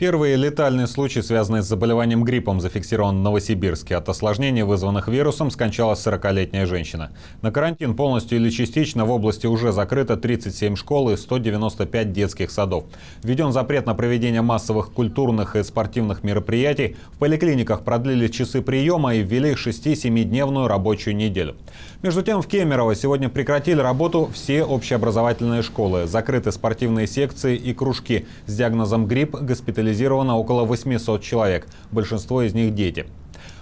Первый летальный случай, связанный с заболеванием гриппом, зафиксирован в Новосибирске. От осложнений, вызванных вирусом, скончалась 40-летняя женщина. На карантин полностью или частично в области уже закрыто 37 школ и 195 детских садов. Введен запрет на проведение массовых культурных и спортивных мероприятий. В поликлиниках продлили часы приема и ввели 6-7-дневную рабочую неделю. Между тем, в Кемерово сегодня прекратили работу все общеобразовательные школы. Закрыты спортивные секции и кружки с диагнозом грипп, госпитализации госпитализировано около 800 человек, большинство из них дети.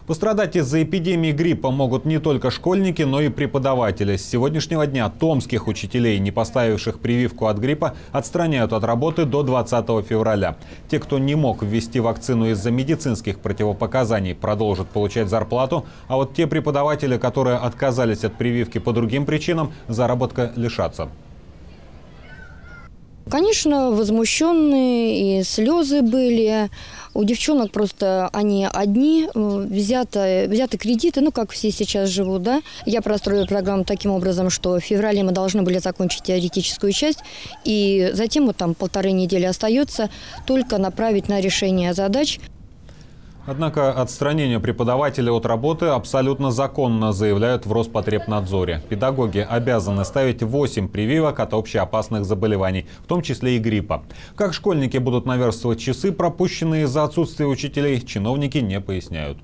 Пострадать из-за эпидемии гриппа могут не только школьники, но и преподаватели. С сегодняшнего дня томских учителей, не поставивших прививку от гриппа, отстраняют от работы до 20 февраля. Те, кто не мог ввести вакцину из-за медицинских противопоказаний, продолжат получать зарплату, а вот те преподаватели, которые отказались от прививки по другим причинам, заработка лишатся. Конечно, возмущенные и слезы были. У девчонок просто они одни, э, взяты, взяты кредиты, ну, как все сейчас живут, да. Я простроила программу таким образом, что в феврале мы должны были закончить теоретическую часть, и затем вот там полторы недели остается только направить на решение задач – Однако отстранение преподавателя от работы абсолютно законно, заявляют в Роспотребнадзоре. Педагоги обязаны ставить 8 прививок от общеопасных заболеваний, в том числе и гриппа. Как школьники будут наверстывать часы, пропущенные за отсутствия учителей, чиновники не поясняют.